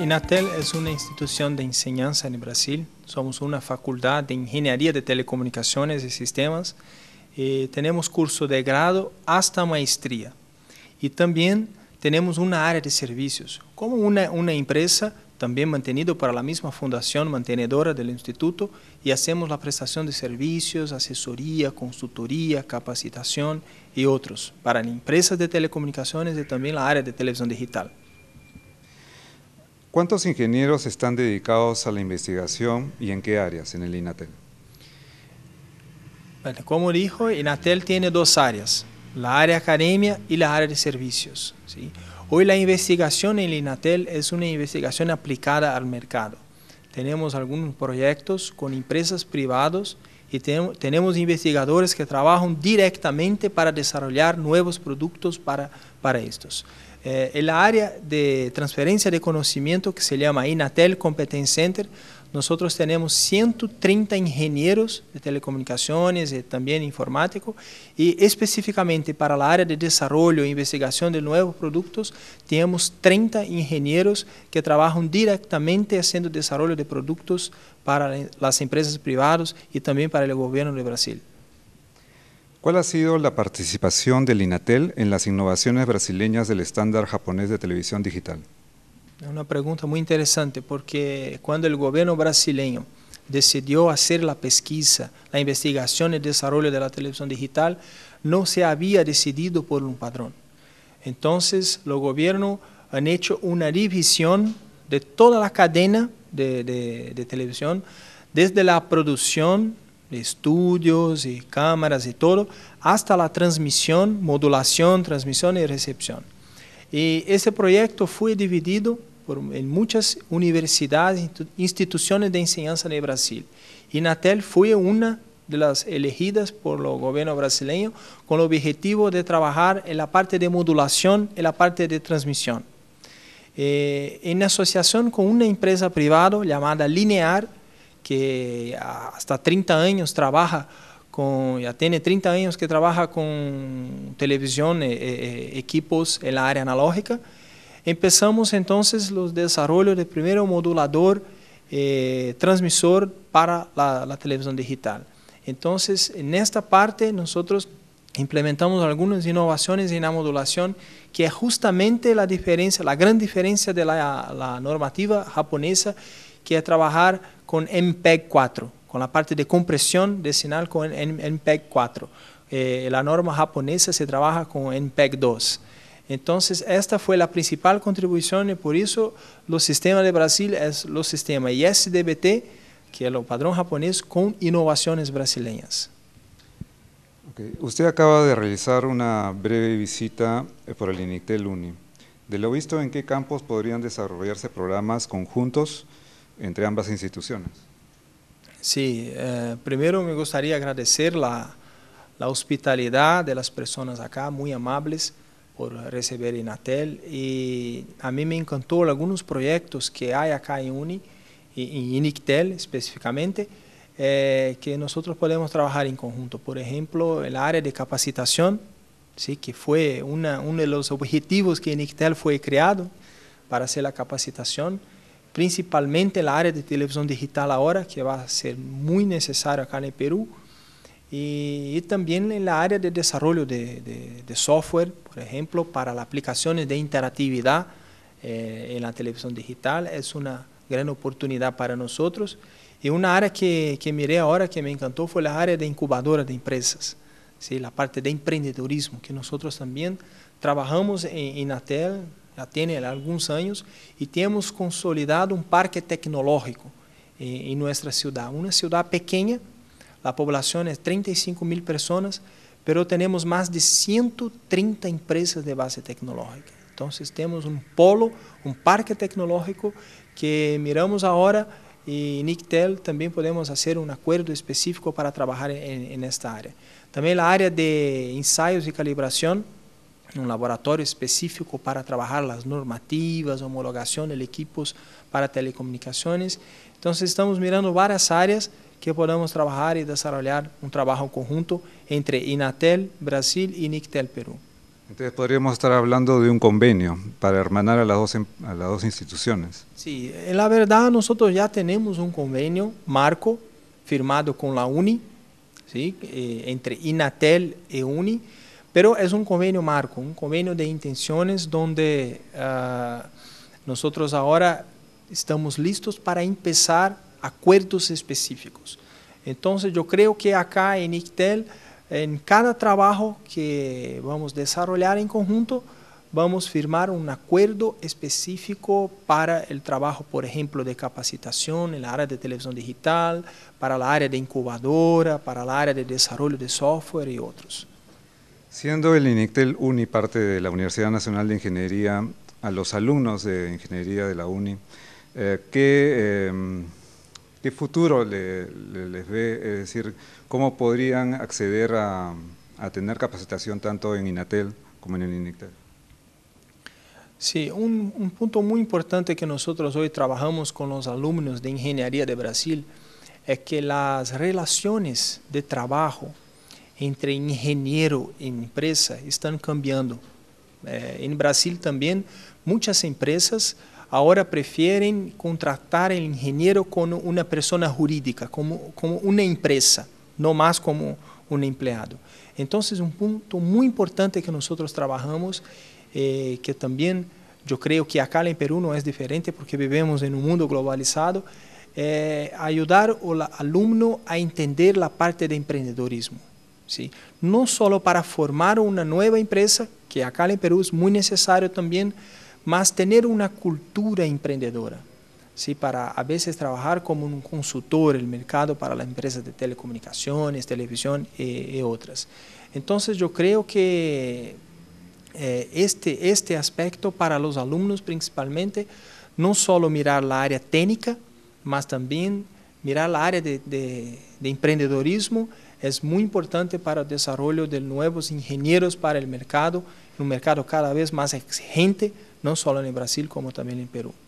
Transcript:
Inatel es una institución de enseñanza en Brasil. Somos una facultad de ingeniería de telecomunicaciones y sistemas. Eh, tenemos curso de grado hasta maestría. Y también tenemos una área de servicios, como una, una empresa también mantenido para la misma fundación mantenedora del instituto y hacemos la prestación de servicios, asesoría, consultoría, capacitación y otros para empresas de telecomunicaciones y también la área de televisión digital. ¿Cuántos ingenieros están dedicados a la investigación y en qué áreas en el INATEL? Bueno, como dijo, INATEL tiene dos áreas, la área academia y la área de servicios. Hoy la investigación en el INATEL es una investigación aplicada al mercado. Tenemos algunos proyectos con empresas privadas y tenemos, investigadores que trabajan directamente para desarrollar nuevos productos para, para estos. Eh, en la área de transferencia de conocimiento que se llama Inatel Competence Center, nosotros tenemos 130 ingenieros de telecomunicaciones y también informático y específicamente para la área de desarrollo e investigación de nuevos productos tenemos 30 ingenieros que trabajan directamente haciendo desarrollo de productos para las empresas privadas y también para el gobierno de Brasil. ¿Cuál ha sido la participación del INATEL en las innovaciones brasileñas del estándar japonés de televisión digital? Es Una pregunta muy interesante porque cuando el gobierno brasileño decidió hacer la pesquisa, la investigación y el desarrollo de la televisión digital, no se había decidido por un padrón. Entonces, los gobiernos han hecho una división de toda la cadena de, televisión, desde la producción de estudios y cámaras y todo, hasta la transmisión, modulación, transmisión y recepción. Y ese proyecto fue dividido en muchas universidades, instituciones de enseñanza de Brasil. Y Natel fue una de las elegidas por el gobierno brasileño con el objetivo de trabajar en la parte de modulación y la parte de transmisión. Eh, en asociación con una empresa privada llamada Linear, que hasta 30 años trabaja con, ya tiene 30 años que trabaja con televisión, eh, eh, equipos en la área analógica. Empezamos entonces los desarrollos del primer modulador transmisor para la, la, televisión digital. Entonces, en esta parte nosotros implementamos algunas innovaciones en la modulación, que es justamente la diferencia, la gran diferencia de la, normativa japonesa, que es trabajar con MPEG 4, con la parte de compresión de señal con MPEG eh, 4. la norma japonesa se trabaja con MPEG 2. Entonces, esta fue la principal contribución y por eso los sistemas de Brasil es los sistemas ISDBT, que es el padrón japonés, con innovaciones brasileñas. Usted acaba de realizar una breve visita eh, por el INICTEL UNI. De lo visto, ¿en qué campos podrían desarrollarse programas conjuntos entre ambas instituciones? Sí, eh, primero me gustaría agradecer la, hospitalidad de las personas acá, muy amables por recibir INATEL y a mí me encantó algunos proyectos que hay acá en UNI, en INICTEL específicamente, eh, que nosotros podemos trabajar en conjunto. Por ejemplo, el área de capacitación, ¿sí? que fue una, uno de los objetivos que NICTEL fue creado para hacer la capacitación, principalmente el área de televisión digital ahora, que va a ser muy necesario acá en el Perú, y, también en la área de desarrollo de, software, por ejemplo, para las aplicaciones de interactividad eh, en la televisión digital, es una gran oportunidad para nosotros. E uma área que, que mirei agora que me encantou foi a área de incubadora de empresas, ¿sí? a parte de empreendedorismo, que nós também trabalhamos em, em Natel, já tem alguns anos, e temos consolidado um parque tecnológico em, nossa cidade. Uma cidade pequena, a população é 35 mil pessoas, mas temos mais de 130 empresas de base tecnológica. Então, temos um polo, um parque tecnológico que miramos agora e Nictel também podemos fazer um acordo específico para trabalhar nesta esta área. Também a área de ensaios e calibração, um laboratório específico para trabalhar as normativas, homologação de equipos para telecomunicações. Então, estamos mirando várias áreas que podemos trabalhar e desenvolver um trabalho conjunto entre Inatel Brasil e Nictel Peru. Entonces podríamos estar hablando de un convenio para hermanar a las dos, em, a las dos instituciones. Sí, eh, la verdad nosotros ya tenemos un convenio marco firmado con la UNI, ¿sí? Eh, entre INATEL y UNI, pero es un convenio marco, un convenio de intenciones donde ah, nosotros ahora estamos listos para empezar acuerdos específicos. Entonces yo creo que acá en Inatel en cada trabajo que vamos a desarrollar en conjunto, vamos a firmar un acuerdo específico para el trabajo, por ejemplo, de capacitación en la área de televisión digital, para la área de incubadora, para la área de desarrollo de software y otros. Siendo el INICTEL UNI parte de la Universidad Nacional de Ingeniería, a los alumnos de Ingeniería de la UNI, eh, ¿qué... Em, qué futuro les ve, es decir, cómo podrían acceder a, tener capacitación tanto en INATEL como en el INICTEL. Sí, un, punto muy importante que nosotros hoy trabajamos con los alumnos de Ingeniería de Brasil es que las relaciones de trabajo entre ingeniero y e empresa están cambiando. Eh, en Brasil también muchas empresas agora preferem contratar o ingeniero como uma pessoa jurídica, como, como empresa, não mais como empregado. Então, é um ponto muito importante que nós trabalhamos, eh, que também, eu creio que acá em Peru não é diferente porque vivemos em um mundo globalizado, eh, ajudar o aluno a entender a parte de empreendedorismo, ¿sí? Não só para formar uma nova empresa, que acá em Peru é muito necessário também. más tener una cultura emprendedora. ¿sí? Para a veces trabajar como un consultor el mercado para las empresas de telecomunicaciones, televisión y, eh, eh, otras. Entonces yo creo que eh, este, este aspecto para los alumnos principalmente, no solo mirar la área técnica, más también mirar la área de, de, de emprendedorismo es muy importante para el desarrollo de nuevos ingenieros para el mercado, un mercado cada vez más exigente, não só lá em Brasil como também em Peru.